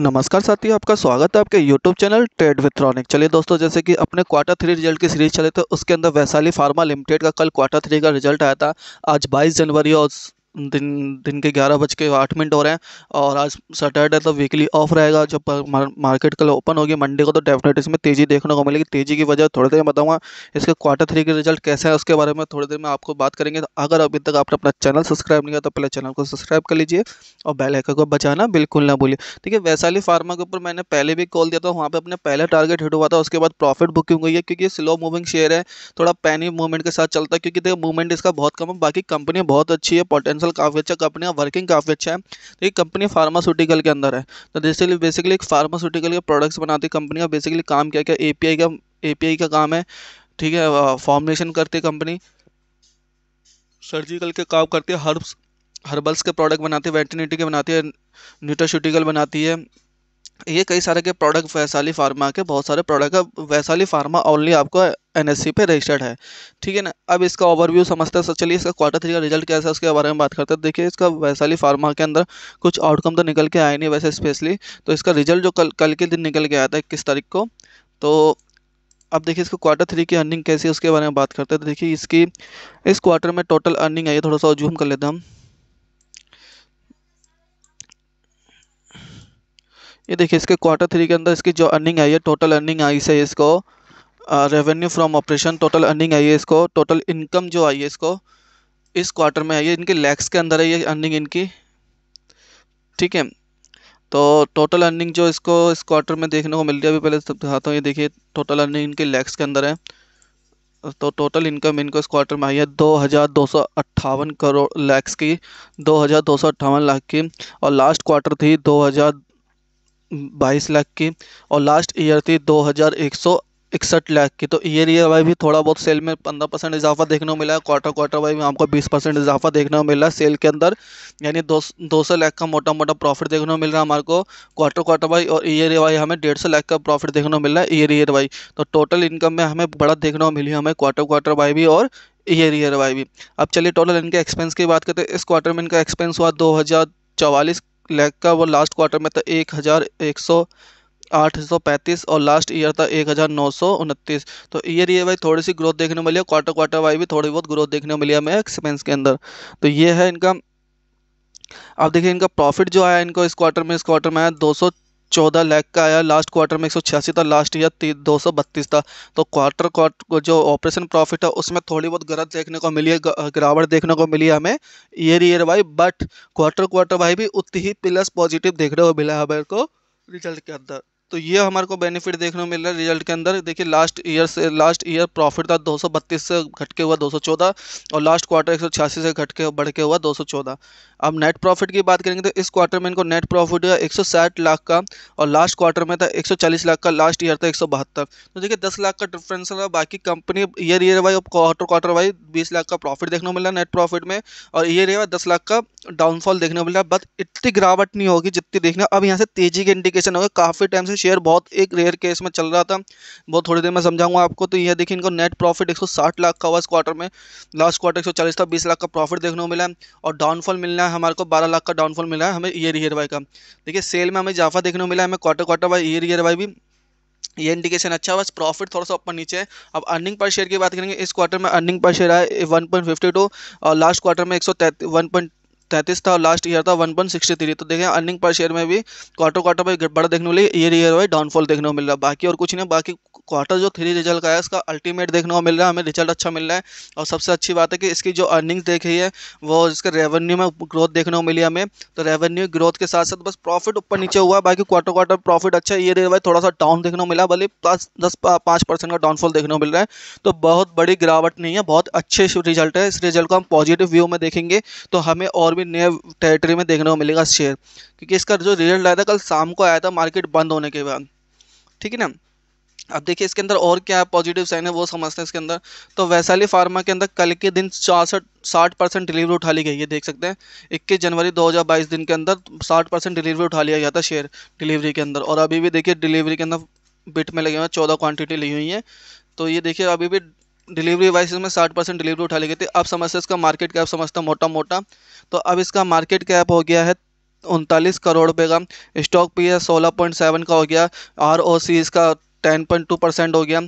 नमस्कार साथियों आपका स्वागत है आपके यूट्यूब चैनल ट्रेड विथ्रॉनिक चलिए दोस्तों जैसे कि अपने क्वार्टर थ्री रिजल्ट की सीरीज चले थे तो उसके अंदर वैशाली फार्मा लिमिटेड का कल क्वार्टर थ्री का रिजल्ट आया था आज 22 जनवरी और दिन दिन के ग्यारह बज के आठ मिनट हो रहे हैं और आज सैटरडे तो वीकली ऑफ रहेगा जब मार्केट कल ओपन होगी मंडे को तो डेफिनेट इसमें तेज़ी देखने को मिलेगी तेज़ी की वजह थोड़ी देर में बताऊँगा इसके क्वार्टर थ्री के रिजल्ट कैसे है उसके बारे में थोड़ी देर में आपको बात करेंगे तो अगर अभी तक आपने अपना चैनल सब्सक्राइब नहीं किया तो पहले चैनल को सब्सक्राइब कर लीजिए और बेलाइकन को बचाना बिल्कुल ना भूलिए ठीक है वैशाली फार्मा के ऊपर मैंने पहले भी कॉल दिया था वहाँ पर अपने पहला टारगेट हिट हुआ था उसके बाद प्रॉफिट बुकिंग हुई है क्योंकि स्लो मूविंग शेयर है थोड़ा पैनी मूवमेंट के साथ चलता है क्योंकि देखिए मूवमेंट इसका बहुत कम है बाकी कंपनी बहुत अच्छी है पोटेंशियल पोटेंशियल काफ़ी अच्छा कंपनी का वर्किंग काफ़ी अच्छा है तो ये कंपनी फार्मास्यूटिकल के अंदर है तो बेसिकली बेसिकली एक फार्मास्यूटिकल के प्रोडक्ट्स बनाती कंपनी का बेसिकली काम क्या क्या ए का ए का काम है ठीक है फॉर्मुलेशन करती है कंपनी सर्जिकल के काम करती है हर्ब्स हर्बल्स के प्रोडक्ट बनाती है वेटिनिटी के बनाती है न्यूट्राशूटिकल बनाती है ये कई सारे के प्रोडक्ट वैशाली फार्मा के बहुत सारे प्रोडक्ट है वैशाली फार्मा ओनली आपको एन पे रजिस्टर्ड है ठीक है ना अब इसका ओवरव्यू समझते हैं चलिए इसका क्वार्टर थ्री का रिजल्ट कैसा है उसके बारे में बात करते हैं देखिए इसका वैशाली फार्मा के अंदर कुछ आउटकम तो निकल के आए नहीं वैसे स्पेशली तो इसका रिजल्ट जो कल कल के दिन निकल के आया था इक्कीस तारीख को तो अब देखिए इसको क्वार्टर थ्री की अर्निंग कैसी है उसके बारे में बात करते हैं तो देखिए इसकी इस क्वार्टर में टोटल अर्निंग आई है थोड़ा सा जूम कर लेते हैं हम ये देखिए इसके क्वार्टर थ्री के अंदर इसकी जो अर्निंग आई है टोटल अर्निंग आई से इसको revenue from operation total earning आई है इसको टोटल इनकम जो आई है इसको इस क्वार्टर में आई है इनके लैक्स के अंदर है ये अर्निंग इनकी ठीक है तो टोटल अर्निंग जो इसको इस क्वार्टर में देखने को मिल रही है अभी पहले सब दिखाता हूँ ये देखिए टोटल अर्निंग इनके लैक्स के अंदर है तो टोटल इनकम इनको इस क्वार्टर में आई है दो हज़ार दो सौ अट्ठावन करोड़ लैक्स की दो हज़ार दो सौ अट्ठावन लाख की और लास्ट क्वार्टर थी दो हज़ार बाईस लाख की और लास्ट ईयर थी दो हज़ार एक सौ इकसठ लाख की तो ईयर ईयर वाई भी थोड़ा बहुत सेल में पंद्रह परसेंट इजाफा देखने को मिला है क्वार्टर क्वार्टर वाई में आपको बीस परसेंट इजाफा देखने को मिला सेल के अंदर यानी दो दो सौ लाख का मोटा मोटा प्रॉफिट देखने को मिल रहा है हमारे को क्वार्टर क्वार्टर वाई और ईयर ईयर वाई हमें डेढ़ सौ लाख का प्रॉफिट देखने को मिल रहा है ईयर ईयर वाई तो टोटल इनकम में हमें बड़ा देखने को मिली हमें क्वार्टर क्वार्टर वाई भी और ईयर ईयर वाई भी अब चलिए टोटल इनके एक्सपेंस की बात करते हैं इस क्वार्टर में इनका एक्सपेंस हुआ दो हज़ार चवालीस लाख का वो लास्ट क्वार्टर में था एक हज़ार एक सौ 835 और लास्ट ईयर था एक तो ईयर ये भाई थोड़ी सी ग्रोथ देखने मिली है क्वार्टर क्वार्टर वाई भी थोड़ी बहुत ग्रोथ देखने मिली हमें एक्सपेंस के अंदर तो ये है इनका आप देखिए इनका प्रॉफिट जो आया इनको इस क्वार्टर में इस क्वार्टर में आया दो चौदह लाख का आया लास्ट क्वार्टर में एक सौ छियासी था लास्ट ईयर दो सौ बत्तीस था तो क्वार्टर क्वार्टर जो ऑपरेशन प्रॉफिट है उसमें थोड़ी बहुत गलत देखने को मिली है गिरावट देखने को मिली है हमें year year Y but quarter quarter Y भी उतनी ही प्लस पॉजिटिव देखने को मिला है हमें को रिजल्ट के अंदर तो ये हमारे को बेनिफिट देखने को मिल रहा है रिजल्ट के अंदर देखिए लास्ट ईयर से लास्ट ईयर प्रॉफिट था 232 से घट के हुआ 214 और लास्ट क्वार्टर एक से घट के बढ़ के हुआ 214 अब नेट प्रॉफिट की बात करेंगे तो इस क्वार्टर में इनको नेट प्रॉफिट हुआ एक लाख का और लास्ट क्वार्टर में था एक लाख का लास्ट ईयर था एक तो देखिए दस लाख का डिफ्रेंस रहा बाकी company year year Y quarter quarter Y बीस लाख का प्रॉफिट देखने को मिला नेट प्रॉफिट में और ईयर ईयर वाई दस लाख का डाउनफॉल देखने को मिला बट इतनी गिरावट नहीं होगी जितनी देखना अब यहाँ से तेजी के इंडिकेशन होगा काफ़ी टाइम से शेयर बहुत एक रेयर केस में चल रहा था बहुत थोड़ी देर में समझाऊंगा आपको तो यह देखिए इनको नेट प्रॉफिट 160 लाख का हुआ इस क्वार्टर में लास्ट क्वार्टर 140 था 20 लाख का प्रॉफिट देखने को मिला है और डाउनफॉल मिलना है हमारे को 12 लाख का डाउनफॉल मिला है हमें ईयर ईयर वाई का देखिए सेल में हमें इजाफा देखने को मिला है हमें quarter quarter Y year year Y भी ये इंडिकेशन अच्छा बस प्रॉफिट थोड़ा सा ऊपर नीचे है अब अर्निंग पर शेयर की बात करेंगे इस क्वार्टर में अर्निंग पर शेयर आए 1.52 और लास्ट क्वार्टर में एक सौ तैंतीस था और लास्ट ईयर था वन पॉइंट सिक्सटी थ्री तो देखें अर्निंग पर शेयर में भी क्वार्टर क्वार्टर पर बड़ा देखने को मिले ईयर ईयर वाई डाउनफॉल देखने को मिल रहा बाकी और कुछ नहीं बाकी क्वार्टर जो थ्री रिजल्ट का है इसका अल्टीमेट देखने को मिल रहा है हमें रिजल्ट अच्छा मिल रहा है और सबसे अच्छी बात है कि इसकी जो अर्निंग्स देख रही है वो इसके रेवेन्यू में ग्रोथ देखने को मिली हमें तो रेवेन्यू ग्रोथ के साथ साथ बस प्रॉफिट ऊपर नीचे हुआ बाकी क्वार्टर क्वार्टर प्रॉफिट अच्छा ये देखा थोड़ा सा डाउन देखने को मिला भले प्लस दस पाँच परसेंट का डाउनफॉल देखने को मिल रहा है तो बहुत बड़ी गिरावट नहीं है बहुत अच्छे रिजल्ट है इस रिजल्ट को हम पॉजिटिव व्यू में देखेंगे तो हमें और भी नए टेरेटरी में देखने को मिलेगा शेयर क्योंकि इसका जो रिजल्ट आया था कल शाम को आया था मार्केट बंद होने के बाद ठीक है ना अब देखिए इसके अंदर और क्या पॉजिटिव साइन है वो समझते हैं इसके अंदर तो वैशाली फार्मा के अंदर कल के दिन चौसठ साठ परसेंट डिलीवरी उठा ली गई है देख सकते हैं इक्कीस जनवरी 2022 दिन के अंदर साठ परसेंट डिलीवरी उठा लिया गया था शेयर डिलीवरी के अंदर और अभी भी देखिए डिलीवरी के अंदर बिट में लगे हुए हैं चौदह क्वान्टिटी ली हुई है तो ये देखिए अभी भी डिलीवरी वाइज इसमें साठ परसेंट डिलीवरी उठा ली गई थी अब समझते इसका मार्केट कैप समझते हैं मोटा मोटा तो अब इसका मार्केट कैप हो गया है उनतालीस करोड़ रुपये का स्टॉक पी है सोलह पॉइंट सेवन का हो गया आर ओ सी इसका टेन पॉइंट टू परसेंट हो गया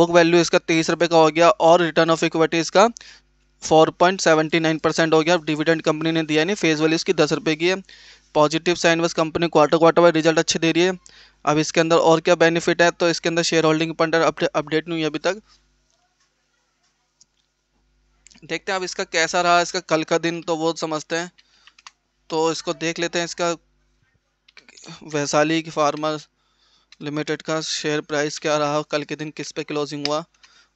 बुक वैल्यू इसका तेईस रुपये का हो गया और रिटर्न ऑफ इक्विटी इसका four point seventy nine percent हो गया डिविडेंड कंपनी ने दिया नहीं फेस वैल्यू इसकी दस रुपये की है पॉजिटिव साइन बस कंपनी क्वार्टर क्वार्टर में रिजल्ट अच्छे दे रही है अब इसके अंदर और क्या बेनिफिट है तो इसके अंदर शेयर होल्डिंग पर अपडेट नहीं हुई अभी तक देखते हैं अब इसका कैसा रहा इसका कल का दिन तो वो समझते हैं तो इसको देख लेते हैं इसका वैशाली की फार्मर लिमिटेड का शेयर प्राइस क्या रहा कल के दिन किस पे क्लोजिंग हुआ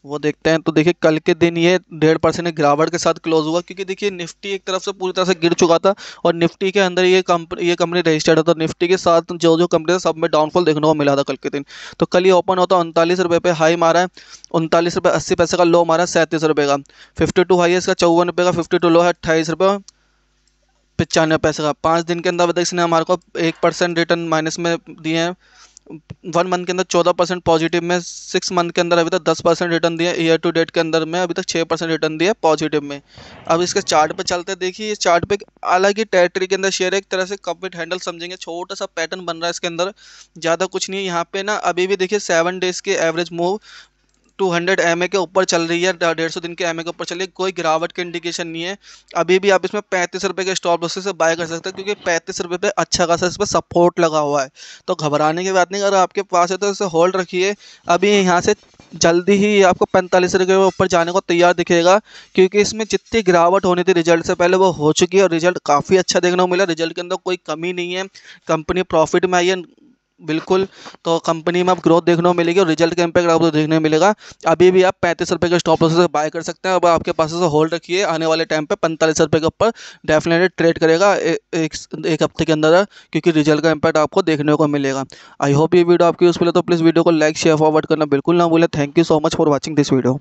वो देखते हैं तो देखिए कल के दिन ये डेढ़ परसेंट गिरावट के साथ क्लोज हुआ क्योंकि देखिए निफ्टी एक तरफ से पूरी तरह से गिर चुका था और निफ्टी के अंदर ये कम ये कंपनी रजिस्टर्ड है तो निफ्टी के साथ जो जो कंपनी सब में डाउनफॉल देखने को मिला था कल के दिन तो कल ये ओपन होता है उनतालीस रुपये पे हाई मारा है उनतालीस रुपये अस्सी पैसे का लो मारा है सैंतीस रुपये का फिफ्टी टू हाई है इसका चौवन रुपये का फिफ्टी टू लो है अट्ठाईस रुपये पचानवे पैसे का पाँच दिन के अंदर इसने हमारे को एक परसेंट रिटर्न माइनस में दिए हैं वन मंथ के अंदर चौदह परसेंट पॉजिटिव में सिक्स मंथ के अंदर अभी तक दस परसेंट रिटर्न दिया ईयर टू डेट के अंदर में अभी तक छः परसेंट रिटर्न दिया पॉजिटिव में अब इसके चार्ट पे चलते देखिए इस चार्ट पे अलग ही टेरेटरी के अंदर शेयर एक तरह से कंप्लीट हैंडल समझेंगे छोटा सा पैटर्न बन रहा है इसके अंदर ज़्यादा कुछ नहीं है यहाँ पे ना अभी भी देखिए सेवन डेज के एवरेज मूव 200 एम के ऊपर चल रही है डेढ़ सौ दिन के एम के ऊपर चल रही है कोई गिरावट का इंडिकेशन नहीं है अभी भी आप इसमें पैंतीस रुपये के स्टॉप लॉस से बाय कर सकते हैं क्योंकि पैंतीस रुपये पर अच्छा खासा इस पर सपोर्ट लगा हुआ है तो घबराने की बात नहीं अगर आपके पास है तो इसे होल्ड रखिए अभी यहाँ से जल्दी ही आपको पैंतालीस रुपये के ऊपर जाने को तैयार दिखेगा क्योंकि इसमें जितनी गिरावट होनी थी रिजल्ट से पहले वो हो चुकी है और रिजल्ट काफ़ी अच्छा देखने को मिला रिजल्ट के अंदर कोई कमी नहीं है कंपनी प्रॉफिट में आई है बिल्कुल तो कंपनी में आप ग्रोथ देखने को मिलेगी और रिजल्ट का इम्पैक्ट आपको देखने को मिलेगा अभी भी आप पैंतीस रुपये के स्टॉप से बाय कर सकते हैं अब आपके पास से होल्ड रखिए आने वाले टाइम पे पैंतालीस रुपये के ऊपर डेफिनेटली ट्रेड करेगा एक एक हफ्ते के अंदर क्योंकि रिजल्ट का इम्पैक्ट आपको देखने को मिलेगा आई होप ये वीडियो आपकी यूज़फुल है तो प्लीज़ वीडियो को लाइक शेयर फॉरवर्ड करना बिल्कुल ना भूलें thank you so much for watching this video